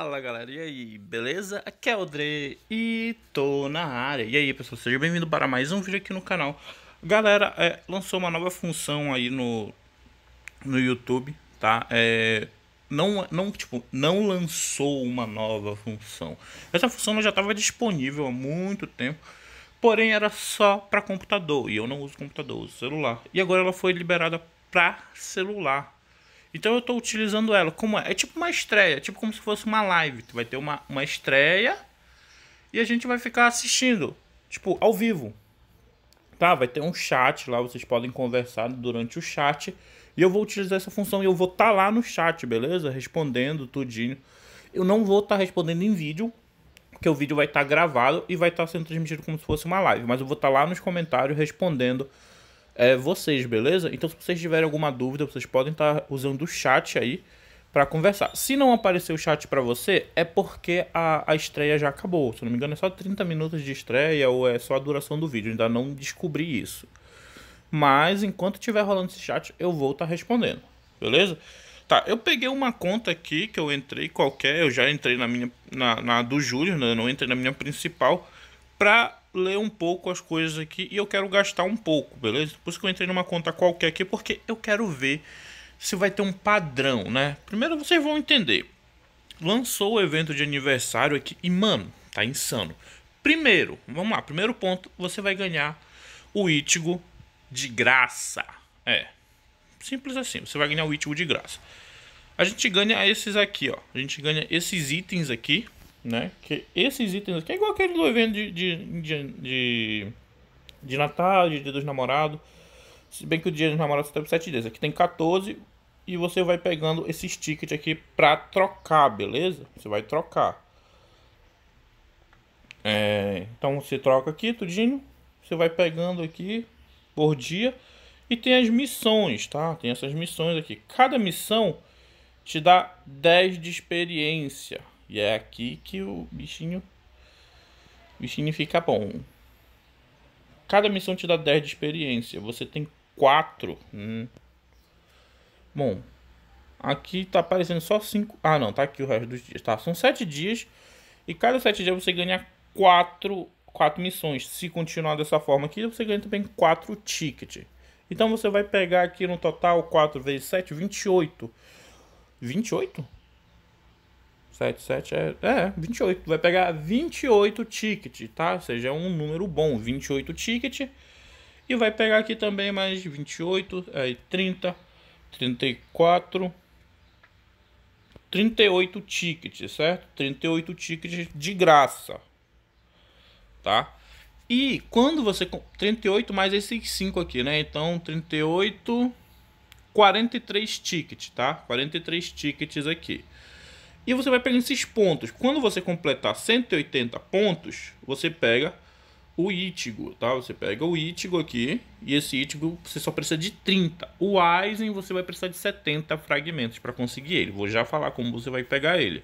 Fala galera, e aí, beleza? Aqui é o Dre e tô na área. E aí pessoal, seja bem-vindo para mais um vídeo aqui no canal. Galera, é, lançou uma nova função aí no, no YouTube, tá? É, não, não, tipo, não lançou uma nova função. Essa função já estava disponível há muito tempo, porém era só para computador. E eu não uso computador, uso celular. E agora ela foi liberada para celular, então eu estou utilizando ela como é, é tipo uma estreia, é tipo como se fosse uma live. Tu vai ter uma, uma estreia e a gente vai ficar assistindo, tipo, ao vivo. Tá, vai ter um chat lá, vocês podem conversar durante o chat. E eu vou utilizar essa função e eu vou estar tá lá no chat, beleza? Respondendo tudinho. Eu não vou estar tá respondendo em vídeo, porque o vídeo vai estar tá gravado e vai estar tá sendo transmitido como se fosse uma live. Mas eu vou estar tá lá nos comentários respondendo é, vocês, beleza? Então, se vocês tiverem alguma dúvida, vocês podem estar tá usando o chat aí para conversar. Se não aparecer o chat para você, é porque a, a estreia já acabou. Se não me engano, é só 30 minutos de estreia ou é só a duração do vídeo. ainda não descobri isso. Mas enquanto estiver rolando esse chat, eu vou estar tá respondendo, beleza? Tá, eu peguei uma conta aqui que eu entrei qualquer, eu já entrei na minha na, na do Júlio, né? eu não entrei na minha principal para ler um pouco as coisas aqui e eu quero gastar um pouco, beleza? Por isso que eu entrei numa conta qualquer aqui, porque eu quero ver se vai ter um padrão, né? Primeiro vocês vão entender. Lançou o evento de aniversário aqui e, mano, tá insano. Primeiro, vamos lá, primeiro ponto, você vai ganhar o Itigo de graça. É, simples assim, você vai ganhar o Itigo de graça. A gente ganha esses aqui, ó. A gente ganha esses itens aqui, né? Que esses itens aqui é igual aquele do evento de, de, de, de, de Natal, de Dia dos Namorados. Se bem que o Dia dos Namorados tem 7 dias. Aqui tem 14 e você vai pegando esses tickets aqui pra trocar, beleza? Você vai trocar. É, então você troca aqui tudinho. Você vai pegando aqui por dia. E tem as missões, tá? Tem essas missões aqui. Cada missão te dá 10 de experiência. E é aqui que o bichinho. O bichinho fica bom. Cada missão te dá 10 de experiência. Você tem 4. Hum. Bom. Aqui tá aparecendo só 5. Ah, não, tá aqui o resto dos dias. Tá, são 7 dias. E cada 7 dias você ganha 4, 4 missões. Se continuar dessa forma aqui, você ganha também 4 tickets. Então você vai pegar aqui no total 4 vezes 7, 28. 28? 7, 7 é, é 28. Tu vai pegar 28 tickets, tá? Ou seja, é um número bom, 28 tickets. E vai pegar aqui também mais 28, aí 30, 34, 38 tickets, certo? 38 tickets de graça, tá? E quando você... 38 mais esses 5 aqui, né? Então, 38... 43 tickets, tá? 43 tickets aqui. E você vai pegando esses pontos. Quando você completar 180 pontos, você pega o Itigo, tá? Você pega o Itigo aqui, e esse Itigo você só precisa de 30. O Aizen você vai precisar de 70 fragmentos para conseguir ele. Vou já falar como você vai pegar ele,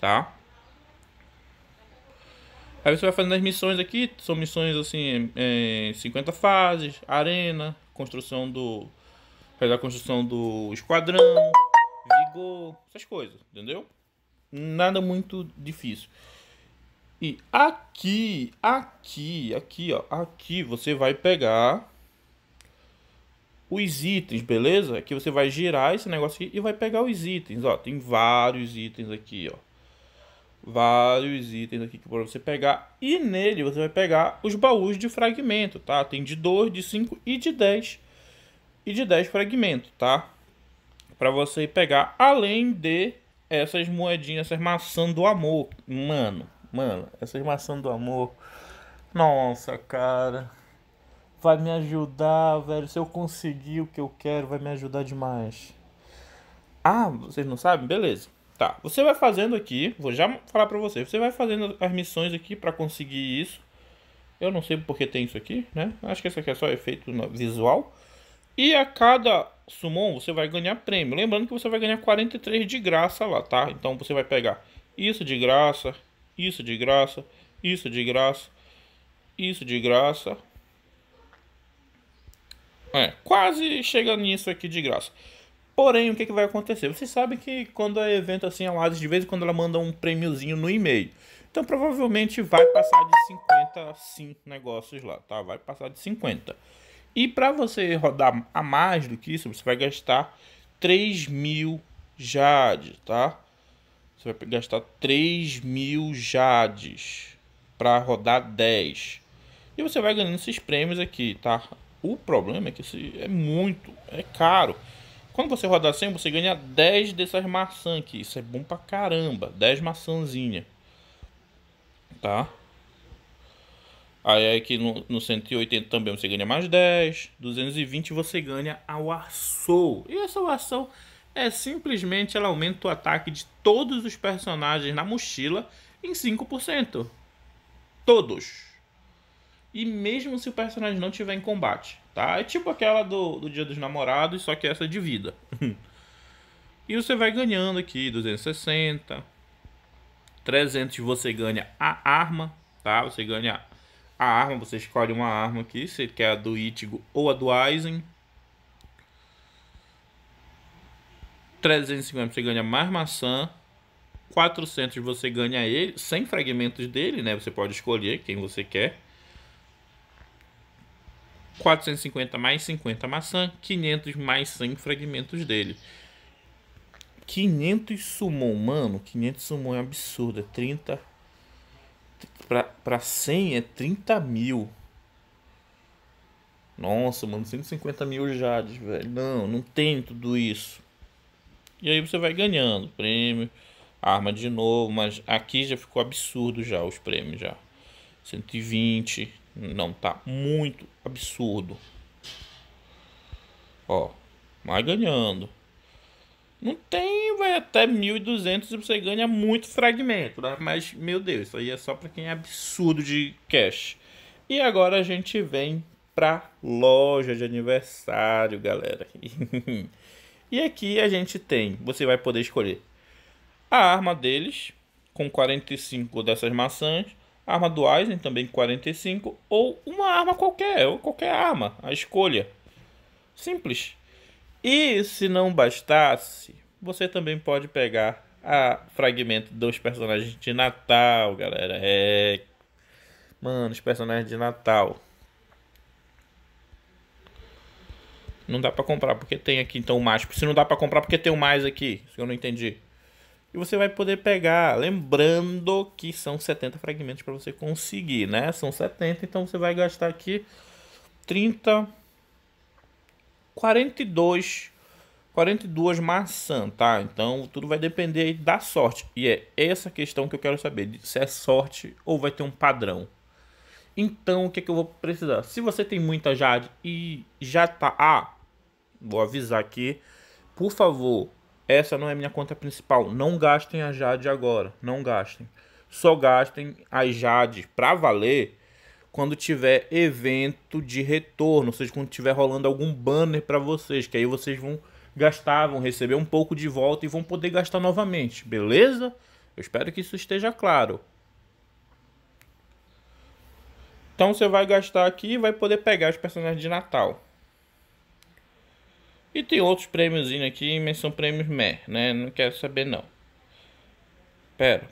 tá? Aí você vai fazendo as missões aqui, são missões assim, é, 50 é, fases, arena, construção do... fazer a construção do esquadrão, vigor, essas coisas, entendeu? Nada muito difícil. E aqui, aqui, aqui, ó, aqui você vai pegar os itens, beleza? Aqui você vai girar esse negócio aqui e vai pegar os itens, ó. Tem vários itens aqui, ó. Vários itens aqui que para você pegar. E nele você vai pegar os baús de fragmento, tá? Tem de 2, de 5 e de 10. E de 10 fragmentos, tá? Para você pegar além de essas moedinhas, essas maçãs do amor. Mano, mano, essas maçãs do amor. Nossa, cara. Vai me ajudar, velho. Se eu conseguir o que eu quero, vai me ajudar demais. Ah, vocês não sabem? Beleza. Tá, você vai fazendo aqui, vou já falar pra você. Você vai fazendo as missões aqui para conseguir isso. Eu não sei porque tem isso aqui, né? Acho que isso aqui é só efeito visual. E a cada Summon, você vai ganhar prêmio. Lembrando que você vai ganhar 43 de graça lá, tá? Então você vai pegar isso de graça, isso de graça, isso de graça, isso de graça. É, quase chega nisso aqui de graça. Porém, o que, que vai acontecer? Vocês sabem que quando é evento assim, a Lades, de vez em quando ela manda um prêmiozinho no e-mail. Então provavelmente vai passar de 50 sim negócios lá, tá? Vai passar de 50. E para você rodar a mais do que isso, você vai gastar 3 mil jades, tá? Você vai gastar 3 mil jades para rodar 10. E você vai ganhando esses prêmios aqui, tá? O problema é que esse é muito, é caro. Quando você rodar 100, você ganha 10 dessas maçãs aqui. Isso é bom pra caramba. 10 maçãzinha. Tá? Aí é que no, no 180 também você ganha mais 10, 220 você ganha a Warsaw. E essa Warsaw é simplesmente ela aumenta o ataque de todos os personagens na mochila em 5%. Todos. E mesmo se o personagem não estiver em combate, tá? É tipo aquela do, do Dia dos Namorados, só que essa é de vida. e você vai ganhando aqui 260, 300 você ganha a arma, tá? Você ganha a arma, você escolhe uma arma aqui, se quer a do Itigo ou a do Aizen. 350 você ganha mais maçã. 400 você ganha ele, sem fragmentos dele, né? Você pode escolher quem você quer. 450 mais 50 maçã, 500 mais 100 fragmentos dele. 500 summon, mano, 500 summon é um absurdo, é 30 para 100 é 30 mil. Nossa, mano, 150 mil jades, velho. Não, não tem tudo isso. E aí você vai ganhando prêmio, arma de novo, mas aqui já ficou absurdo já os prêmios já. 120, não, tá muito absurdo. Ó, vai ganhando. Não tem, vai até 1200 e você ganha muito fragmento, né? Mas, meu Deus, isso aí é só para quem é absurdo de cash. E agora a gente vem pra loja de aniversário, galera. e aqui a gente tem, você vai poder escolher a arma deles, com 45 dessas maçãs, a arma do Aizen também com 45, ou uma arma qualquer, ou qualquer arma, a escolha. Simples. E se não bastasse, você também pode pegar a fragmento dos personagens de Natal, galera. É. Mano, os personagens de Natal. Não dá pra comprar porque tem aqui então mais. Se não dá pra comprar porque tem o mais aqui. Isso eu não entendi. E você vai poder pegar. Lembrando que são 70 fragmentos para você conseguir, né? São 70, então você vai gastar aqui 30. 42 42 maçã, tá? Então tudo vai depender da sorte. E é essa questão que eu quero saber, se é sorte ou vai ter um padrão. Então o que é que eu vou precisar? Se você tem muita jade e já tá ah, vou avisar aqui, por favor, essa não é minha conta principal, não gastem a jade agora, não gastem. Só gastem as jade para valer quando tiver evento de retorno, ou seja, quando tiver rolando algum banner para vocês, que aí vocês vão gastar, vão receber um pouco de volta e vão poder gastar novamente, beleza? Eu espero que isso esteja claro. Então você vai gastar aqui e vai poder pegar os personagens de Natal. E tem outros prêmios aqui, mas são prêmios meh, né? Não quero saber não. Pera,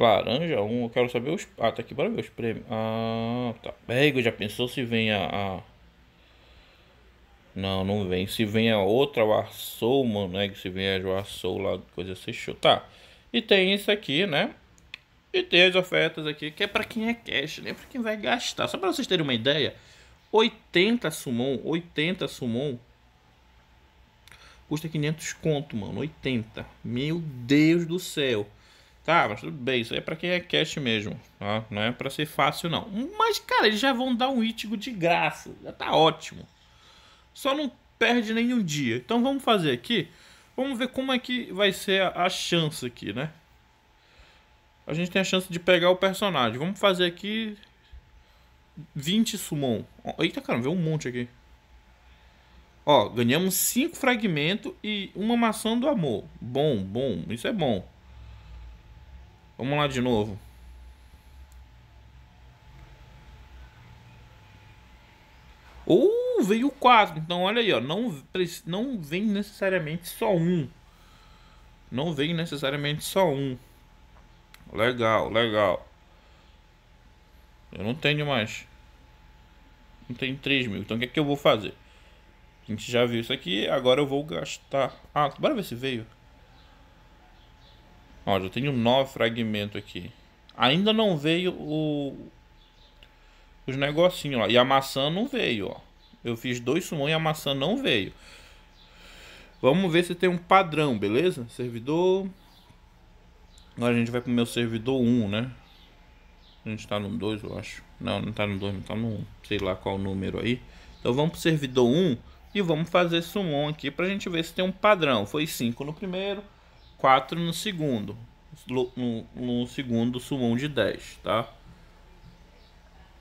Laranja, um, eu quero saber os. Ah, tá aqui, bora ver os prêmios. Ah, tá. Bego, é, já pensou se vem a. Não, não vem. Se vem a outra, o Arsoul, mano, né? Se vem a Arsoul lá, coisa assim, show. Tá. E tem isso aqui, né? E tem as ofertas aqui, que é para quem é cash, né? Pra quem vai gastar. Só para vocês terem uma ideia, 80 sumon 80 sumon custa 500 conto, mano. 80. Meu Deus do céu. Tá, mas tudo bem, isso é para quem é cash mesmo, tá? Não é para ser fácil não. Mas, cara, eles já vão dar um Ítigo de graça, já tá ótimo. Só não perde nenhum dia. Então vamos fazer aqui, vamos ver como é que vai ser a, a chance aqui, né? A gente tem a chance de pegar o personagem. Vamos fazer aqui 20 summon. Eita, cara veio um monte aqui. Ó, ganhamos 5 fragmentos e uma maçã do amor. Bom, bom, isso é bom. Vamos lá de novo. Ou uh, veio quatro. Então olha aí, ó, não, não vem necessariamente só um. Não vem necessariamente só um. Legal, legal. Eu não tenho mais. Não tenho 3 mil. Então o que é que eu vou fazer? A gente já viu isso aqui. Agora eu vou gastar. Ah, bora ver se veio. Ó, já tenho nove fragmentos aqui. Ainda não veio o... Os negocinhos, ó. E a maçã não veio, ó. Eu fiz dois summon e a maçã não veio. Vamos ver se tem um padrão, beleza? Servidor... Agora a gente vai pro meu servidor 1, né? A gente tá no 2, eu acho. Não, não tá no 2, não tá no 1. Sei lá qual número aí. Então vamos pro servidor 1 e vamos fazer summon aqui pra gente ver se tem um padrão. Foi 5 no primeiro... 4 no segundo. No, no segundo sumão de 10, tá?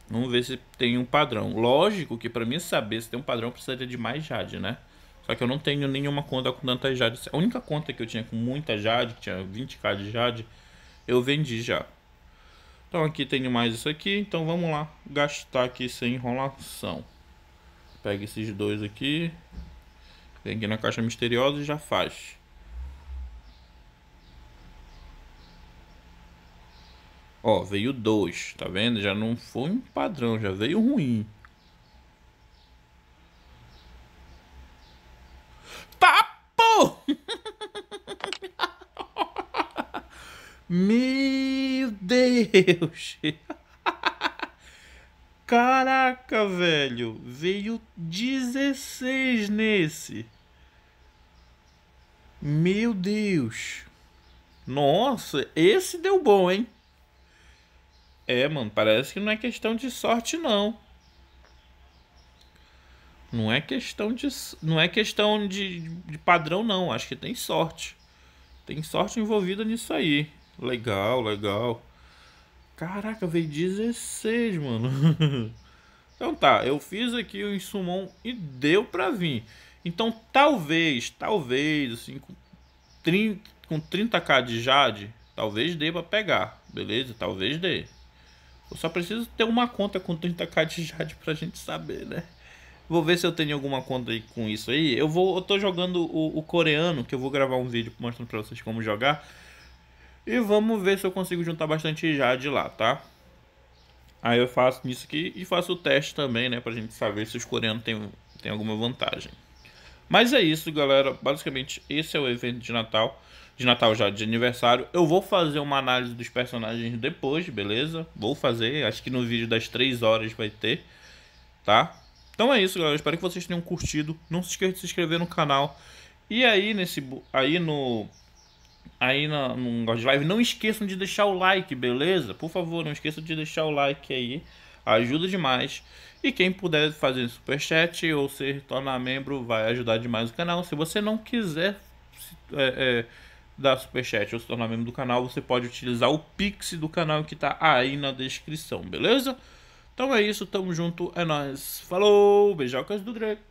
Vamos ver se tem um padrão. Lógico que para mim saber se tem um padrão precisaria de mais Jade, né? Só que eu não tenho nenhuma conta com tanta Jade. A única conta que eu tinha com muita Jade, que tinha 20k de Jade, eu vendi já. Então aqui tenho mais isso aqui, então vamos lá gastar aqui sem enrolação. Pega esses dois aqui, vem aqui na caixa misteriosa e já faz. Ó, veio dois, tá vendo? Já não foi um padrão, já veio ruim. Papo! Tá Meu Deus! Caraca, velho! Veio 16 nesse. Meu Deus! Nossa, esse deu bom, hein? É, mano, parece que não é questão de sorte, não. Não é questão de. Não é questão de, de padrão, não. Acho que tem sorte. Tem sorte envolvida nisso aí. Legal, legal. Caraca, veio 16, mano. então tá, eu fiz aqui o insumon e deu pra vir. Então talvez, talvez, assim, com 30, com 30k de Jade, talvez dê pra pegar. Beleza? Talvez dê. Eu só preciso ter uma conta com 30k de Jade pra gente saber, né? Vou ver se eu tenho alguma conta aí com isso aí. Eu vou, eu tô jogando o, o coreano, que eu vou gravar um vídeo mostrando pra vocês como jogar. E vamos ver se eu consigo juntar bastante Jade lá, tá? Aí eu faço nisso aqui e faço o teste também, né? Pra gente saber se os coreanos têm, têm alguma vantagem. Mas é isso, galera. Basicamente, esse é o evento de Natal. De Natal já, de aniversário. Eu vou fazer uma análise dos personagens depois, beleza? Vou fazer. Acho que no vídeo das 3 horas vai ter. Tá? Então é isso, galera. Espero que vocês tenham curtido. Não se esqueça de se inscrever no canal. E aí, nesse, aí no... Aí na, no Live, não esqueçam de deixar o like, beleza? Por favor, não esqueçam de deixar o like aí ajuda demais. E quem puder fazer superchat ou se tornar membro vai ajudar demais o canal. Se você não quiser é, é, dar superchat ou se tornar membro do canal, você pode utilizar o Pix do canal que está aí na descrição, beleza? Então é isso, tamo junto, é nóis. Falou, beijocas do Drake.